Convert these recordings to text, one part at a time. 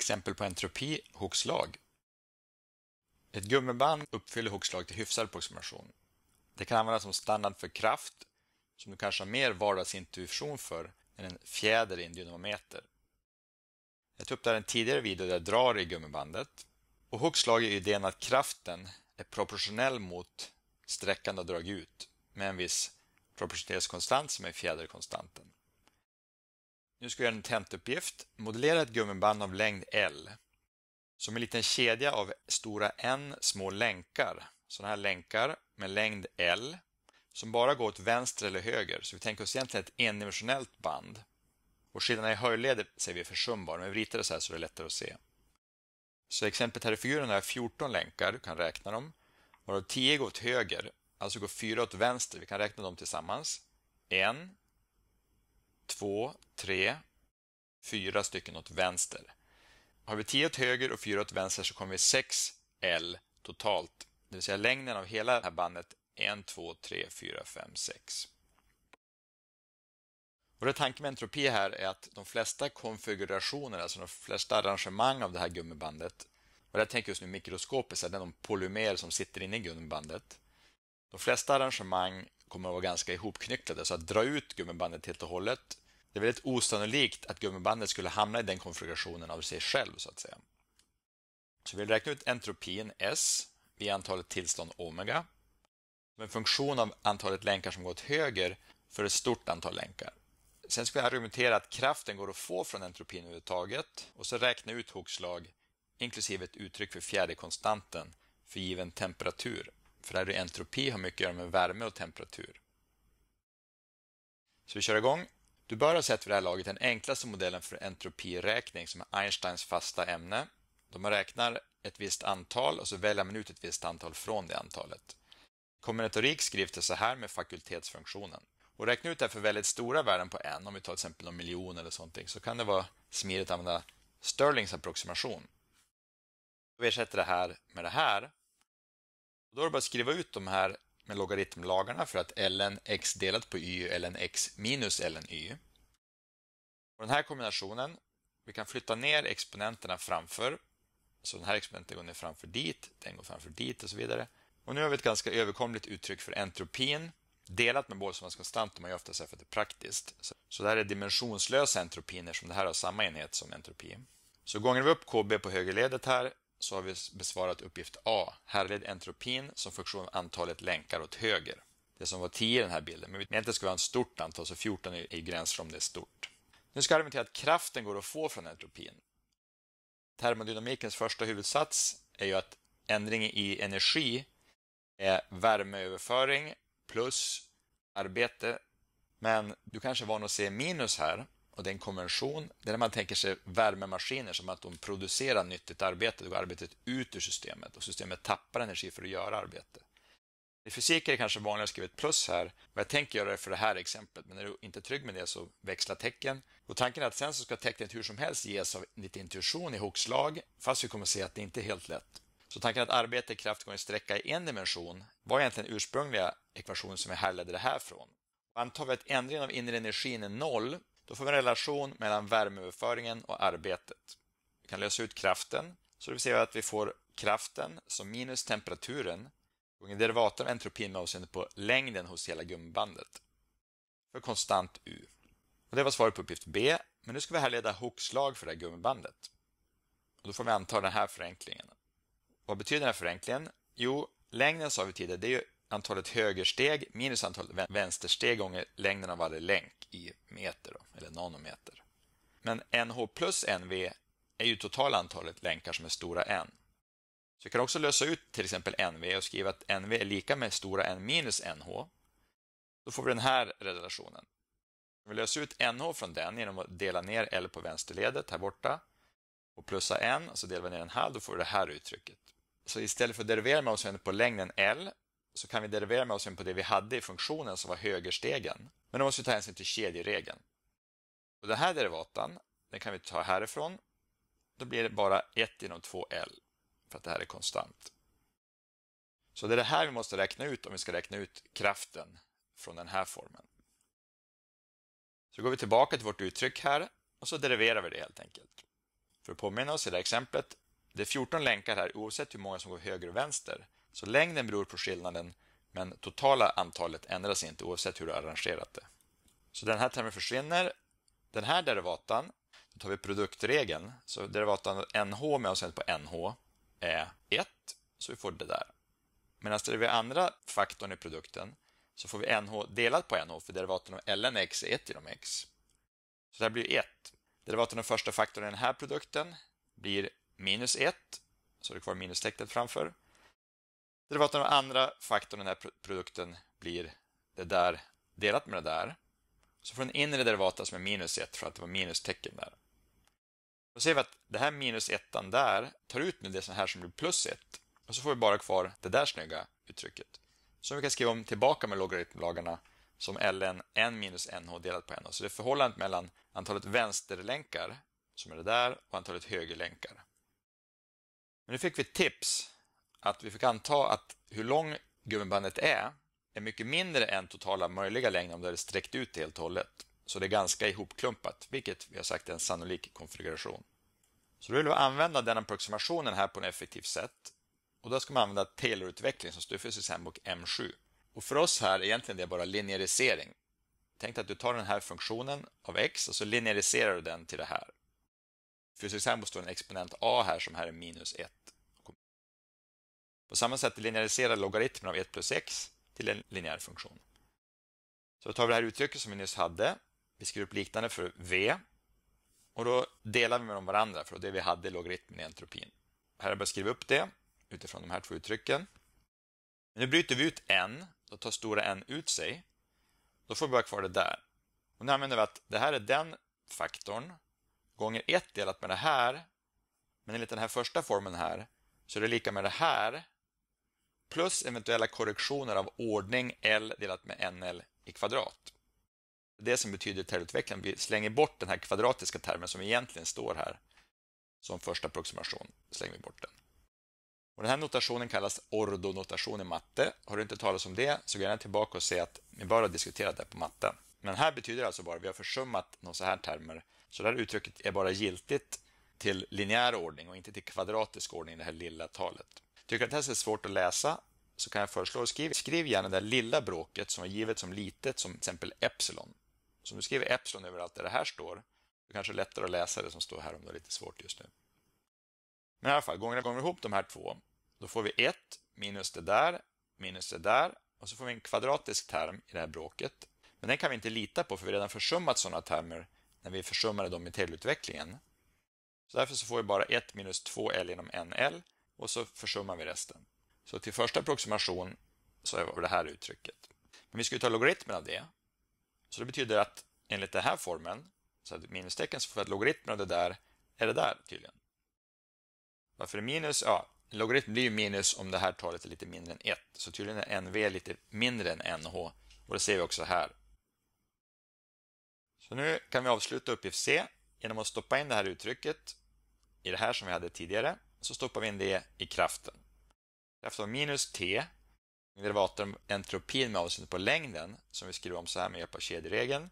exempel på entropi, Hooks lag. Ett gummiband uppfyller Hooks lag till hyfsad approximation. Det kan användas som standard för kraft, som du kanske har mer vardagsintuition för än en fjäder i en dynamometer. Jag tog upp det här i en tidigare video där jag drar i gummibandet. Och Hooks lag är idén att kraften är proportionell mot sträckan du har dragit ut med en viss proportionalitetskonstant som är fjäderkonstanten. Nu ska jag göra en tentuppgift. Modellera ett gummiband av längd L. Som en liten kedja av stora N små länkar. Sådana här länkar med längd L. Som bara går åt vänster eller höger. Så vi tänker oss egentligen ett endimensionellt band. Och skillnaden i höjdled ser vi är försumbar. Men vi ritar det så här så det är lättare att se. Så exemplet här i figuren har 14 länkar. Du kan räkna dem. Varav 10 går åt höger. Alltså går 4 åt vänster. Vi kan räkna dem tillsammans. 1, två, tre, fyra stycken åt vänster. Har vi 10 åt höger och 4 åt vänster så kommer vi 6 L totalt. Det vill säga längden av hela det här bandet 1, 2, 3, 4, 5, 6. Och det tanken med entropi här är att de flesta konfigurationer, alltså de flesta arrangemang av det här gummibandet, och jag tänker just nu mikroskopiskt, det är de polymer som sitter inne i gummibandet. De flesta arrangemang kommer att vara ganska ihopknycklade. Så att dra ut gummibandet helt och hållet, det är väldigt osannolikt att gummibandet skulle hamna i den konfigurationen av sig själv så att säga. Så vi räknar ut entropin S via antalet tillstånd omega som en funktion av antalet länkar som går åt höger för ett stort antal länkar. Sen ska vi argumentera att kraften går att få från entropin överhuvudtaget och så räkna ut hokslag inklusive ett uttryck för fjärde konstanten för given temperatur för där är entropi har mycket att göra med värme och temperatur. Så vi kör igång. Du bör ha sett vid det här laget den enklaste modellen för entropiräkning som är Einsteins fasta ämne. Då man räknar ett visst antal och så väljer man ut ett visst antal från det antalet. Kombinatorik skrivs det så här med fakultetsfunktionen. Och räkna ut det här för väldigt stora värden på n, om vi tar till exempel någon miljon eller sånting, så kan det vara smidigt att använda Stirlings approximation. Vi ersätter det här med det här då är det bara att skriva ut de här med logaritmlagarna för att ln x delat på y är ln x minus ln y. Och den här kombinationen, vi kan flytta ner exponenterna framför. Så alltså den här exponenten går ner framför dit, den går framför dit och så vidare. Och nu har vi ett ganska överkomligt uttryck för entropin delat med Boltzmanns konstant om man gör ofta så för att det är praktiskt. Så, det här är dimensionslösa entropiner eftersom det här har samma enhet som entropi. Så gånger vi upp KB på högerledet här så har vi besvarat uppgift A. Härled entropin som funktion av antalet länkar åt höger. Det som var 10 i den här bilden, men egentligen ska vi ha ett stort antal, så 14 är gräns för om det är stort. Nu ska jag argumentera att kraften går att få från entropin. Termodynamikens första huvudsats är ju att ändring i energi är värmeöverföring plus arbete. Men du kanske är van att se minus här och det är en konvention Det är när man tänker sig värmemaskiner som att de producerar nyttigt arbete, då går arbetet ut ur systemet och systemet tappar energi för att göra arbete. I fysik är det kanske vanligare att skriva ett plus här, vad jag tänker göra det för det här exemplet, men är du inte trygg med det så växla tecken. Och tanken är att sen så ska tecknet hur som helst ges av ditt intuition i hokslag, fast vi kommer att se att det inte är helt lätt. Så tanken att arbete, kraft går en sträcka i en dimension var egentligen ursprungliga ekvationen som vi härledde det här från. Antar vi att ändringen av inre energin är noll då får vi en relation mellan värmeöverföringen och arbetet. Vi kan lösa ut kraften, så det vill säga att vi får kraften som minus temperaturen gånger derivatorn av entropin med avseende på längden hos hela gummibandet. För konstant U. Och det var svaret på uppgift B, men nu ska vi härleda Hooks lag för det här gummibandet. Och då får vi anta den här förenklingen. Vad betyder den här förenklingen? Jo, längden sa vi tidigare, det är antalet högersteg minus antalet vänstersteg gånger längden av varje länk i meter, då, eller nanometer. Men NH plus NV är ju totala antalet länkar som är stora N. Så vi kan också lösa ut till exempel NV och skriva att NV är lika med stora N minus NH. Då får vi den här relationen. Vi löser ut NH från den genom att dela ner L på vänsterledet här borta och plussa N, så alltså delar vi ner den här, då får vi det här uttrycket. Så istället för att derivera med avseende på längden L så kan vi derivera med oss in på det vi hade i funktionen som var högerstegen. Men då måste vi ta hänsyn till kedjeregeln. Och den här derivatan den kan vi ta härifrån. Då blir det bara 1 genom 2L för att det här är konstant. Så det är det här vi måste räkna ut om vi ska räkna ut kraften från den här formen. Så går vi tillbaka till vårt uttryck här och så deriverar vi det helt enkelt. För att påminna oss i det här exemplet, det är 14 länkar här oavsett hur många som går höger och vänster. Så längden beror på skillnaden, men totala antalet ändras inte oavsett hur du har arrangerat det. Så den här termen försvinner. Den här derivatan, då tar vi produktregeln. Så derivatan NH med avseende på NH är 1, så vi får det där. Medan det är andra faktorn i produkten så får vi NH delat på NH, för derivaten av ln är x är 1 genom x. Så det här blir 1. Derivaten av första faktorn i den här produkten blir minus 1, så det är kvar minustecknet framför. Derivaten av andra faktorn i den här produkten blir det där delat med det där. Så får den inre derivata som är minus 1 för att det var minustecken där. Då ser vi att det här minus 1 där tar ut nu det här som blir plus 1 och så får vi bara kvar det där snygga uttrycket. Som vi kan skriva om tillbaka med logaritmlagarna som ln 1 minus nh delat på nh. Så det är förhållandet mellan antalet vänsterlänkar, som är det där, och antalet högerlänkar. Men nu fick vi tips att vi fick anta att hur lång gummibandet är är mycket mindre än totala möjliga längden om det är sträckt ut helt och hållet. Så det är ganska ihopklumpat, vilket vi har sagt är en sannolik konfiguration. Så då vill vi använda den approximationen här på ett effektivt sätt. Och då ska man använda Taylor-utveckling som står i Sandbok M7. Och för oss här är egentligen det bara linjerisering. Tänk dig att du tar den här funktionen av x och så linjeriserar du den till det här. För Sandbok står en exponent a här som här är minus 1. På samma sätt lineariserar logaritmen av 1 plus x till en linjär funktion. Så tar vi det här uttrycket som vi nyss hade. Vi skriver upp liknande för v. Och då delar vi med dem varandra, för det vi hade i logaritmen i entropin. Här har jag börjat skriva upp det utifrån de här två uttrycken. Men nu bryter vi ut n, då tar stora n ut sig. Då får vi bara kvar det där. Och nu använder vi att det här är den faktorn gånger 1 delat med det här. Men enligt den här första formeln här så är det lika med det här plus eventuella korrektioner av ordning L delat med NL i kvadrat. Det som betyder terutveckling, vi slänger bort den här kvadratiska termen som egentligen står här som första approximation. slänger vi bort den. Och den här notationen kallas ordonotation i matte. Har du inte talat om det så gå gärna tillbaka och se att vi bara diskuterat det på matte. Men här betyder det alltså bara att vi har försummat några så här termer. Så det här uttrycket är bara giltigt till linjär ordning och inte till kvadratisk ordning, det här lilla talet. Tycker att det här är svårt att läsa så kan jag föreslå att skriv, skriv gärna det lilla bråket som är givet som litet, som till exempel epsilon. Så om du skriver epsilon överallt där det här står, så kanske det är lättare att läsa det som står här om det är lite svårt just nu. Men i alla fall, gångerna gånger ihop de här två, då får vi 1 minus det där, minus det där och så får vi en kvadratisk term i det här bråket. Men den kan vi inte lita på för vi har redan försummat sådana termer när vi försummade dem i telutvecklingen. Så därför så får vi bara 1 minus 2L genom NL och så försummar vi resten. Så till första approximation så är det här uttrycket. Men vi ska ju ta logaritmen av det. Så det betyder att enligt den här formeln, så att minustecken så får vi att logaritmen av det där är det där tydligen. Varför är minus? Ja, logaritm blir ju minus om det här talet är lite mindre än 1. Så tydligen är NV lite mindre än NH och det ser vi också här. Så nu kan vi avsluta uppgift C genom att stoppa in det här uttrycket i det här som vi hade tidigare så stoppar vi in det i kraften. Kraften av minus t, derivaten entropin med avseende på längden som vi skriver om så här med hjälp av kedjeregeln.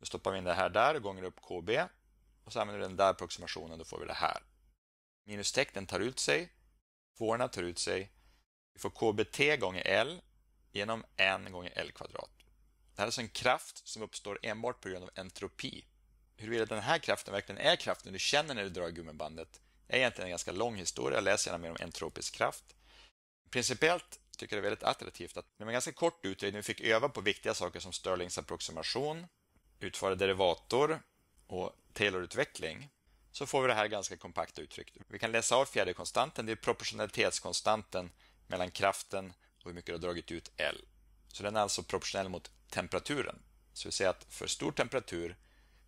Då stoppar vi in det här där och gånger upp KB och så använder vi den där approximationen då får vi det här. Minustecknen tar ut sig, tvåorna tar ut sig. Vi får KBT gånger L genom n gånger L kvadrat. Det här är alltså en kraft som uppstår enbart på grund av entropi. Huruvida den här kraften verkligen är kraften du känner när du drar gummibandet är egentligen en ganska lång historia. Läs gärna mer om entropisk kraft. Principiellt tycker jag det är väldigt attraktivt att med en ganska kort utredning vi fick öva på viktiga saker som Stirlings approximation, utföra derivator och taylorutveckling, så får vi det här ganska kompakta uttrycket. Vi kan läsa av fjärde konstanten, det är proportionalitetskonstanten mellan kraften och hur mycket du har dragit ut L. Så den är alltså proportionell mot temperaturen. Så vi säger att för stor temperatur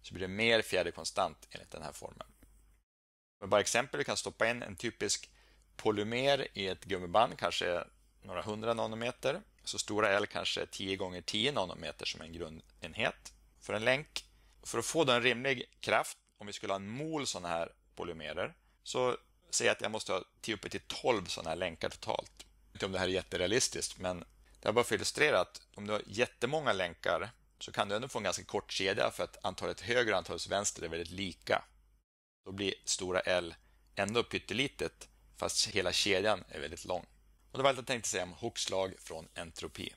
så blir det mer fjärde konstant enligt den här formeln. Men bara exempel, vi kan stoppa in en typisk polymer i ett gummiband, kanske några hundra nanometer. Så stora L kanske 10 gånger 10 nanometer som en grundenhet för en länk. För att få en rimlig kraft, om vi skulle ha en mol sådana här polymerer, så säger jag att jag måste ha 10 uppe till 12 sådana här länkar totalt. Jag vet inte om det här är jätterealistiskt, men det är bara för att illustrera att om du har jättemånga länkar så kan du ändå få en ganska kort kedja för att antalet höger och antalet vänster är väldigt lika. Då blir stora L ändå pyttelitet fast hela kedjan är väldigt lång. Och det var allt jag tänkte säga om Hooks lag från entropi.